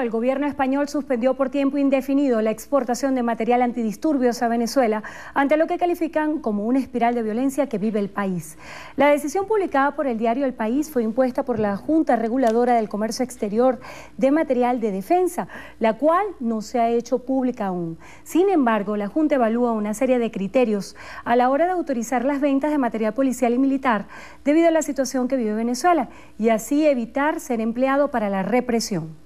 El gobierno español suspendió por tiempo indefinido la exportación de material antidisturbios a Venezuela, ante lo que califican como una espiral de violencia que vive el país. La decisión publicada por el diario El País fue impuesta por la Junta Reguladora del Comercio Exterior de Material de Defensa, la cual no se ha hecho pública aún. Sin embargo, la Junta evalúa una serie de criterios a la hora de autorizar las ventas de material policial y militar debido a la situación que vive Venezuela y así evitar ser empleado para la represión.